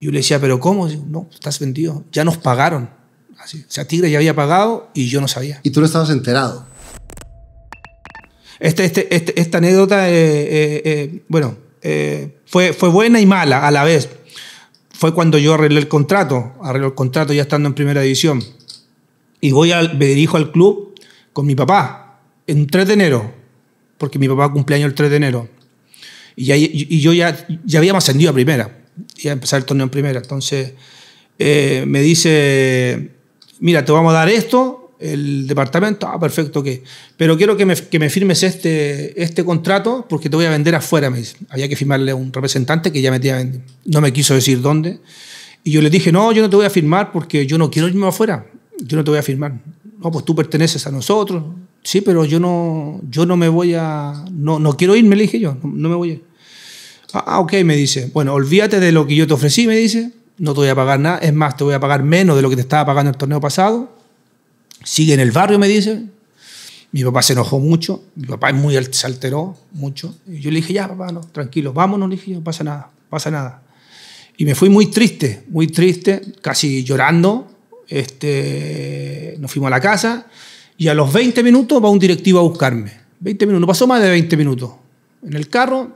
yo le decía, ¿pero cómo? no, estás vendido. Ya nos pagaron. Así. O sea, Tigre ya había pagado y yo no sabía. ¿Y tú no estabas enterado? Este, este, este, esta anécdota, eh, eh, eh, bueno, fue, buena y mala a la vez. Fue cuando yo arreglé el contrato, arreglé el contrato ya estando en primera división. Y voy me dirijo al club con mi papá, en 3 de enero, porque mi papá cumpleaños el 3 de enero. Y, y yo ya, ya habíamos ascendido a primera y a empezar el torneo en primera. Entonces eh, me dice, mira, te vamos a dar esto, el departamento, ah, perfecto, ok. Pero quiero que me, que me firmes este, este contrato porque te voy a vender afuera, me dice. Había que firmarle a un representante que ya me tenía, no me quiso decir dónde. Y yo le dije, no, yo no te voy a firmar porque yo no quiero irme afuera, yo no te voy a firmar. No, pues tú perteneces a nosotros, sí, pero yo no, yo no me voy a, no, no quiero irme, le dije yo, no, me voy a Ah, ah, ok, me dice. Bueno, olvídate de lo que yo te ofrecí, me dice. No te voy a pagar nada. Es más, te voy a pagar menos de lo que te estaba pagando el torneo pasado. Sigue en el barrio, me dice. Mi papá se enojó mucho. Mi papá es muy se alteró mucho. yo le dije, ya, papá, no, tranquilo, vámonos. Le dije, no pasa nada, pasa nada. Y me fui muy triste, muy triste, casi llorando. Este, nos fuimos a la casa y a los 20 minutos va un directivo a buscarme. 20 minutos, pasó más de 20 minutos. En el carro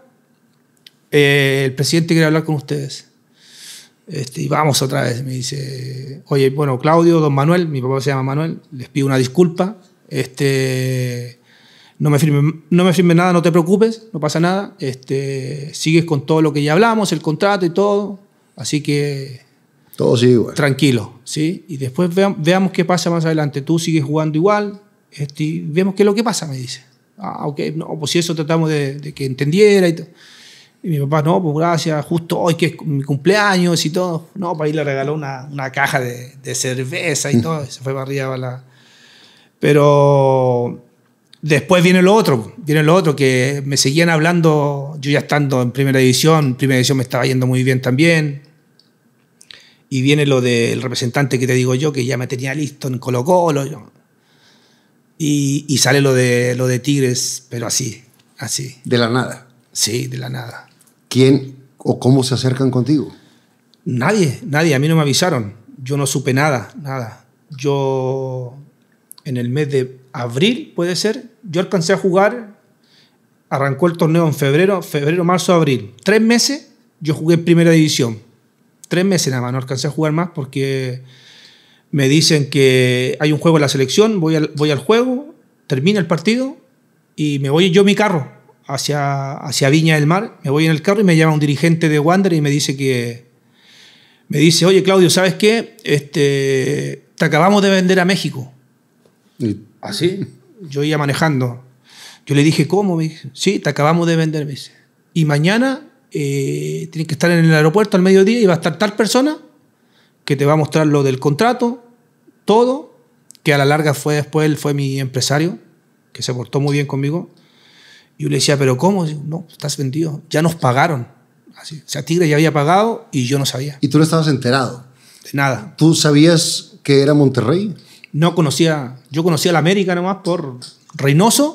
eh, el presidente quiere hablar con ustedes. Este, y vamos otra vez. Me dice, oye, bueno, Claudio, don Manuel, mi papá se llama Manuel, les pido una disculpa. Este, no, me firme, no me firme nada, no te preocupes, no pasa nada. Este, sigues con todo lo que ya hablamos, el contrato y todo. Así que... Todo sigue igual. Tranquilo, ¿sí? Y después veamos qué pasa más adelante. Tú sigues jugando igual, este, vemos qué es lo que pasa, me dice. Ah, ok, no, pues si eso tratamos de, de que entendiera y todo. Y mi papá, no, pues gracias, justo hoy que es mi cumpleaños y todo. No, para pues, ahí le regaló una, caja de, cerveza y mm. todo. se fue para arriba. la... Pero después viene lo otro, viene lo otro, que me seguían hablando, yo ya estando en primera división, primera división me estaba yendo muy bien también. Y viene lo del representante que te digo yo, que ya me tenía listo en Colo Colo. Y, y sale lo de, lo de Tigres, pero así, así. De la nada. Sí, de la nada quién o cómo se acercan contigo? Nadie, nadie. A mí no me avisaron. Yo no supe nada, nada. Yo, en el mes de abril, puede ser, yo alcancé a jugar. Arrancó el torneo en febrero, febrero, marzo, abril. Tres meses yo jugué en primera división. Tres meses nada más, no alcancé a jugar más porque me dicen que hay un juego en la selección, voy al, voy al juego, termina el partido y me voy yo mi carro hacia, hacia Viña del Mar, me voy en el carro y me llama un dirigente de Wander y me dice que, me dice, oye Claudio, ¿sabes qué? Este, te acabamos de vender a México. ¿Así? Ah, Yo iba manejando. Yo le dije, ¿cómo? sí, te acabamos de vender. Y mañana eh, tienes que estar en el aeropuerto al mediodía y va a estar tal persona que te va a mostrar lo del contrato, todo, que a la larga fue después, fue mi empresario, que se portó muy bien conmigo yo le decía, ¿pero cómo? No, estás vendido. Ya nos pagaron. Así. O sea, Tigre ya había pagado y yo no sabía. ¿Y tú no estabas enterado? De nada. ¿Tú sabías que era Monterrey? No conocía. Yo conocía la América nomás por Reynoso.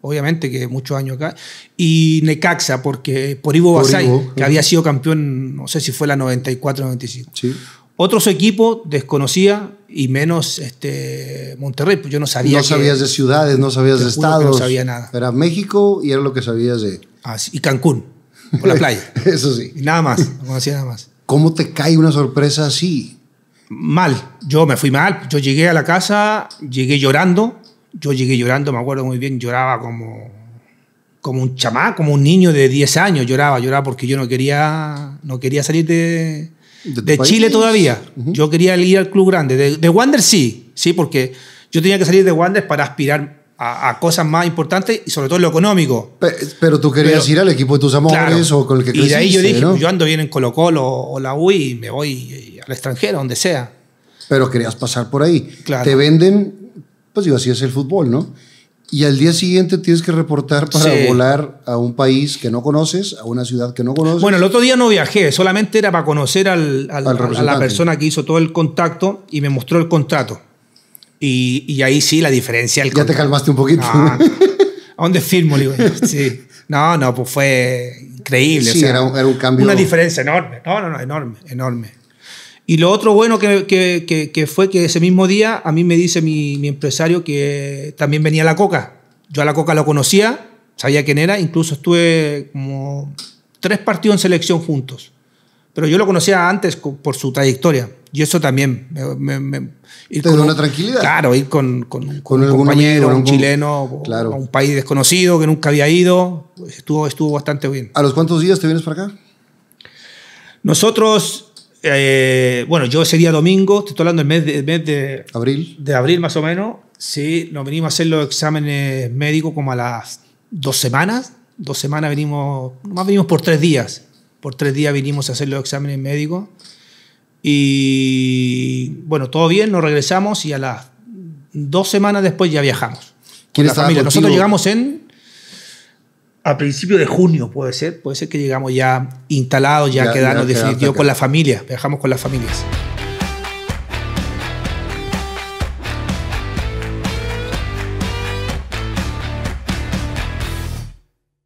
obviamente que muchos años acá, y Necaxa, porque por Ivo Basay, que había sido campeón, no sé si fue la 94-95. Sí. Otros equipos desconocía y menos este, Monterrey, pues yo no sabía. No sabías de ciudades, no sabías de estados. No sabía nada. Era México y era lo que sabías de. Ah, sí, y Cancún, por la playa. Eso sí. Y nada más, no conocía nada más. ¿Cómo te cae una sorpresa así? Mal, yo me fui mal. Yo llegué a la casa, llegué llorando. Yo llegué llorando, me acuerdo muy bien, lloraba como como un chamá, como un niño de 10 años, lloraba, lloraba porque yo no quería, no quería salir de, de, Chile todavía. Yo quería ir al club grande. De, de, Wander sí, sí, porque yo tenía que salir de Wander para aspirar a, cosas más importantes y sobre todo lo económico. Pero, tú querías ir al equipo de tus amores o con el que creciste, Y de ahí yo dije, yo ando bien en Colo Colo o la U y me voy eh, al extranjero, donde sea. Pero querías pasar por ahí. Te venden, pues digo, así es el fútbol, ¿no? y al día siguiente tienes que reportar para volar a un país que no conoces, a una ciudad que no conoces. Bueno, el otro día no viajé, solamente era para conocer al, a la persona que hizo todo el contacto y me mostró el contrato. Y, ahí sí la diferencia. El ya te calmaste un poquito. ¿A dónde firmo? sí. No, no, pues fue increíble. era, un, cambio. Una diferencia enorme, no, no, no, enorme, enorme. Y lo otro bueno que, fue que ese mismo día a mí me dice mi, empresario que también venía la coca. Yo a la coca lo conocía, sabía quién era, incluso estuve como tres partidos en selección juntos. Pero yo lo conocía antes por su trayectoria. Y eso también. Me, con una tranquilidad. Claro, ir con, con, un compañero, un chileno, a un país desconocido que nunca había ido. Estuvo, estuvo bastante bien. ¿A los cuántos días te vienes para acá? Nosotros eh, bueno, yo ese día domingo, estoy hablando del mes de, de abril. De abril más o menos, sí, nos venimos a hacer los exámenes médicos como a las dos semanas. Dos semanas venimos, más venimos por tres días. Por tres días vinimos a hacer los exámenes médicos. Y bueno, todo bien, nos regresamos y a las dos semanas después ya viajamos. ¿Quién la familia. Nosotros llegamos en a principios de junio, puede ser. Puede ser que llegamos ya instalados, ya, quedando quedamos con la familia, viajamos con las familias.